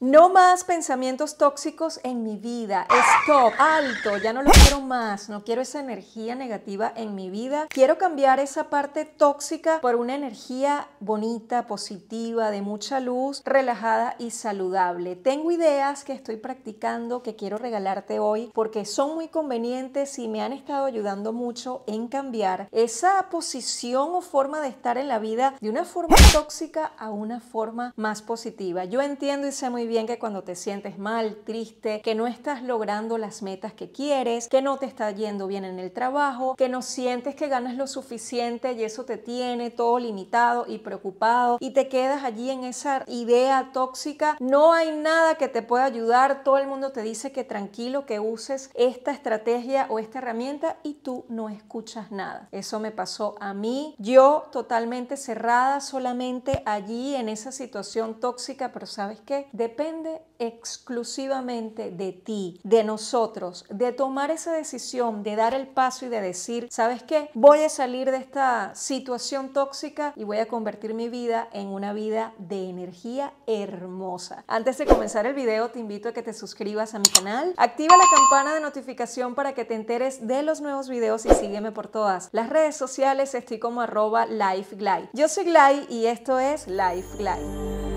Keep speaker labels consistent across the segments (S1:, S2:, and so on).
S1: No más pensamientos tóxicos en mi vida. Stop, alto, ya no lo quiero más. No quiero esa energía negativa en mi vida. Quiero cambiar esa parte tóxica por una energía bonita, positiva, de mucha luz, relajada y saludable. Tengo ideas que estoy practicando que quiero regalarte hoy porque son muy convenientes y me han estado ayudando mucho en cambiar esa posición o forma de estar en la vida de una forma tóxica a una forma más positiva. Yo entiendo y sé muy bien bien que cuando te sientes mal, triste, que no estás logrando las metas que quieres, que no te está yendo bien en el trabajo, que no sientes que ganas lo suficiente y eso te tiene todo limitado y preocupado y te quedas allí en esa idea tóxica. No hay nada que te pueda ayudar. Todo el mundo te dice que tranquilo, que uses esta estrategia o esta herramienta y tú no escuchas nada. Eso me pasó a mí. Yo totalmente cerrada solamente allí en esa situación tóxica, pero sabes qué? de depende exclusivamente de ti, de nosotros, de tomar esa decisión, de dar el paso y de decir, ¿sabes qué? Voy a salir de esta situación tóxica y voy a convertir mi vida en una vida de energía hermosa. Antes de comenzar el video, te invito a que te suscribas a mi canal, activa la campana de notificación para que te enteres de los nuevos videos y sígueme por todas las redes sociales. Estoy como arroba LifeGlide. Yo soy Glide y esto es Life Glide.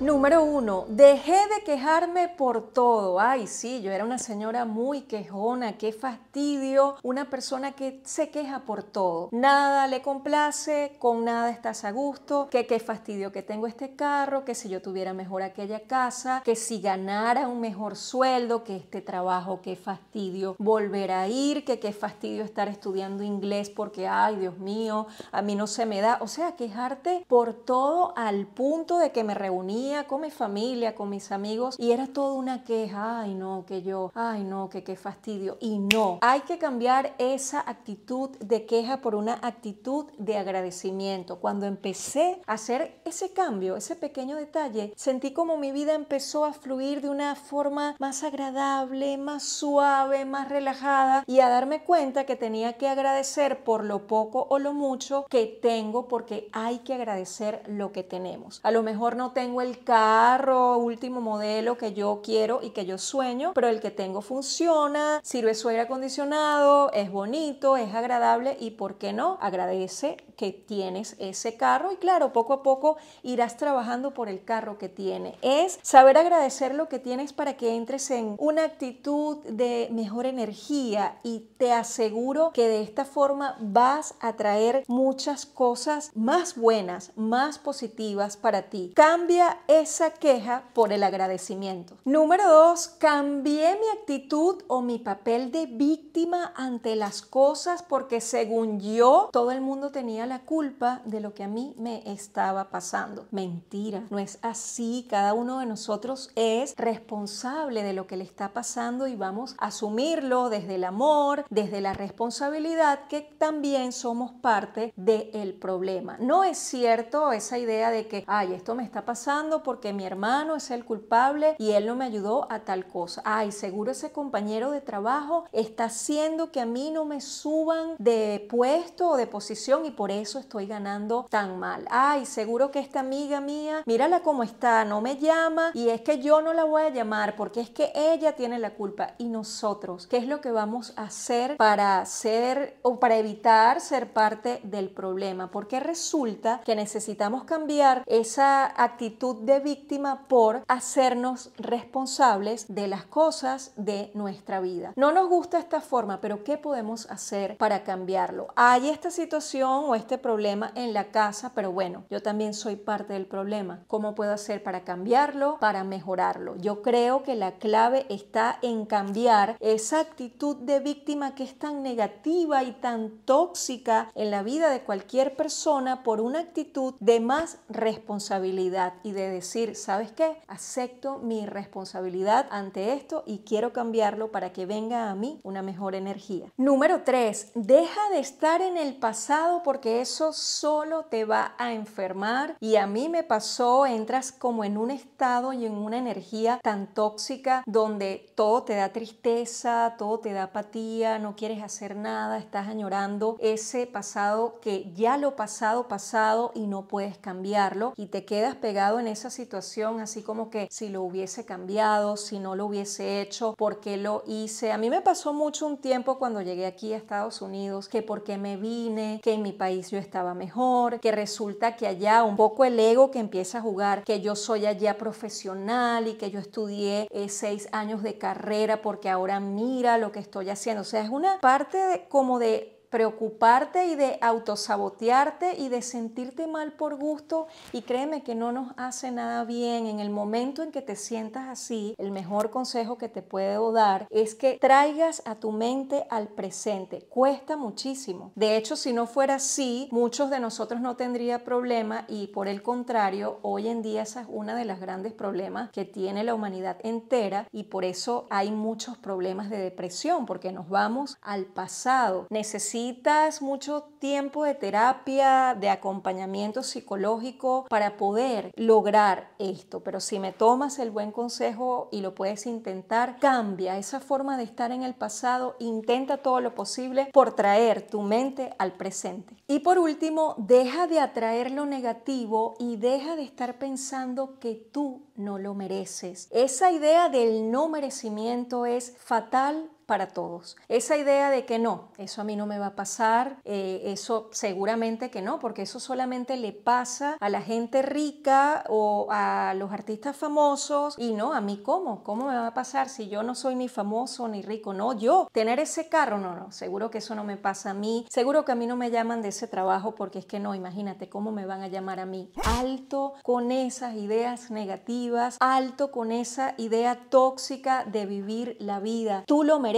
S1: Número uno, dejé de quejarme por todo. Ay, sí, yo era una señora muy quejona, qué fastidio, una persona que se queja por todo. Nada le complace, con nada estás a gusto, que qué fastidio que tengo este carro, que si yo tuviera mejor aquella casa, que si ganara un mejor sueldo, que este trabajo, qué fastidio volver a ir, que qué fastidio estar estudiando inglés porque, ay, Dios mío, a mí no se me da. O sea, quejarte por todo al punto de que me reunía con mi familia, con mis amigos y era toda una queja, ay no, que yo, ay no, que qué fastidio. Y no, hay que cambiar esa actitud de queja por una actitud de agradecimiento. Cuando empecé a hacer ese cambio, ese pequeño detalle, sentí como mi vida empezó a fluir de una forma más agradable, más suave, más relajada y a darme cuenta que tenía que agradecer por lo poco o lo mucho que tengo porque hay que agradecer lo que tenemos. A lo mejor no tengo el carro último modelo que yo quiero y que yo sueño, pero el que tengo funciona, sirve su aire acondicionado, es bonito, es agradable y, ¿por qué no? Agradece que tienes ese carro y claro, poco a poco irás trabajando por el carro que tiene. Es saber agradecer lo que tienes para que entres en una actitud de mejor energía y te aseguro que de esta forma vas a traer muchas cosas más buenas, más positivas para ti. Cambia esa queja por el agradecimiento. Número dos, cambié mi actitud o mi papel de víctima ante las cosas porque según yo todo el mundo tenía la culpa de lo que a mí me estaba pasando. Mentira, no es así. Cada uno de nosotros es responsable de lo que le está pasando y vamos a asumirlo desde el amor, desde la responsabilidad que también somos parte del problema. No es cierto esa idea de que, ay, esto me está pasando porque mi hermano es el culpable y él no me ayudó a tal cosa. Ay, seguro ese compañero de trabajo está haciendo que a mí no me suban de puesto o de posición y por eso estoy ganando tan mal. Ay, seguro que esta amiga mía, mírala cómo está, no me llama y es que yo no la voy a llamar porque es que ella tiene la culpa y nosotros, ¿qué es lo que vamos a hacer para ser o para evitar ser parte del problema? Porque resulta que necesitamos cambiar esa actitud víctima por hacernos responsables de las cosas de nuestra vida. No nos gusta esta forma, pero ¿qué podemos hacer para cambiarlo? Hay esta situación o este problema en la casa, pero bueno, yo también soy parte del problema. ¿Cómo puedo hacer para cambiarlo, para mejorarlo? Yo creo que la clave está en cambiar esa actitud de víctima que es tan negativa y tan tóxica en la vida de cualquier persona por una actitud de más responsabilidad y de decir, ¿sabes qué? Acepto mi responsabilidad ante esto y quiero cambiarlo para que venga a mí una mejor energía. Número 3. Deja de estar en el pasado porque eso solo te va a enfermar. Y a mí me pasó, entras como en un estado y en una energía tan tóxica donde todo te da tristeza, todo te da apatía, no quieres hacer nada, estás añorando ese pasado que ya lo pasado pasado y no puedes cambiarlo y te quedas pegado en esa situación, así como que si lo hubiese cambiado, si no lo hubiese hecho, por qué lo hice. A mí me pasó mucho un tiempo cuando llegué aquí a Estados Unidos, que por qué me vine, que en mi país yo estaba mejor, que resulta que allá un poco el ego que empieza a jugar, que yo soy allá profesional y que yo estudié eh, seis años de carrera porque ahora mira lo que estoy haciendo. O sea, es una parte de, como de preocuparte y de autosabotearte y de sentirte mal por gusto y créeme que no nos hace nada bien. En el momento en que te sientas así, el mejor consejo que te puedo dar es que traigas a tu mente al presente. Cuesta muchísimo. De hecho, si no fuera así, muchos de nosotros no tendría problema y por el contrario, hoy en día esa es una de las grandes problemas que tiene la humanidad entera y por eso hay muchos problemas de depresión porque nos vamos al pasado. Necesitamos necesitas mucho tiempo de terapia, de acompañamiento psicológico para poder lograr esto. Pero si me tomas el buen consejo y lo puedes intentar, cambia esa forma de estar en el pasado, intenta todo lo posible por traer tu mente al presente. Y por último, deja de atraer lo negativo y deja de estar pensando que tú no lo mereces. Esa idea del no merecimiento es fatal para todos. Esa idea de que no, eso a mí no me va a pasar, eh, eso seguramente que no, porque eso solamente le pasa a la gente rica o a los artistas famosos y no, a mí cómo, cómo me va a pasar si yo no soy ni famoso ni rico, no, yo tener ese carro, no, no, seguro que eso no me pasa a mí, seguro que a mí no me llaman de ese trabajo porque es que no, imagínate cómo me van a llamar a mí. Alto con esas ideas negativas, alto con esa idea tóxica de vivir la vida, tú lo mereces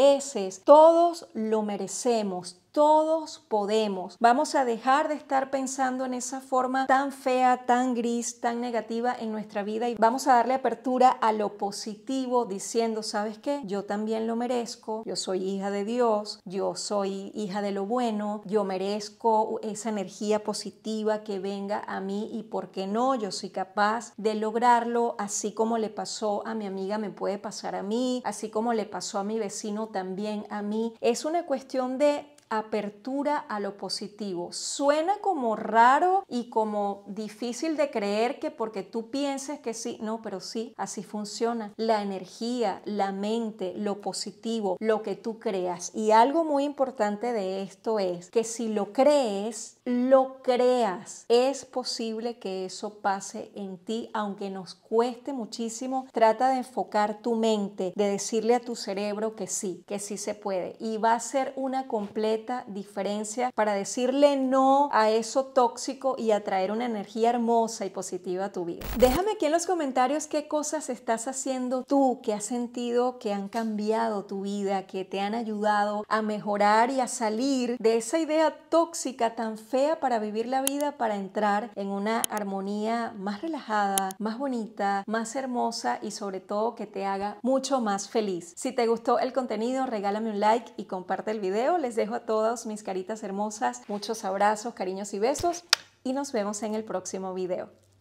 S1: todos lo merecemos, todos podemos. Vamos a dejar de estar pensando en esa forma tan fea, tan gris, tan negativa en nuestra vida y vamos a darle apertura a lo positivo diciendo, ¿sabes qué? Yo también lo merezco, yo soy hija de Dios, yo soy hija de lo bueno, yo merezco esa energía positiva que venga a mí y por qué no, yo soy capaz de lograrlo así como le pasó a mi amiga, me puede pasar a mí, así como le pasó a mi vecino también a mí. Es una cuestión de apertura a lo positivo. Suena como raro y como difícil de creer que porque tú pienses que sí, no, pero sí, así funciona. La energía, la mente, lo positivo, lo que tú creas. Y algo muy importante de esto es que si lo crees, lo creas. Es posible que eso pase en ti, aunque nos cueste muchísimo. Trata de enfocar tu mente, de decirle a tu cerebro que sí, que sí se puede. Y va a ser una completa diferencia para decirle no a eso tóxico y atraer una energía hermosa y positiva a tu vida. Déjame aquí en los comentarios qué cosas estás haciendo tú, que has sentido que han cambiado tu vida, que te han ayudado a mejorar y a salir de esa idea tóxica tan fea para vivir la vida, para entrar en una armonía más relajada, más bonita, más hermosa y sobre todo que te haga mucho más feliz. Si te gustó el contenido, regálame un like y comparte el video. Les dejo a todas mis caritas hermosas. Muchos abrazos, cariños y besos y nos vemos en el próximo video.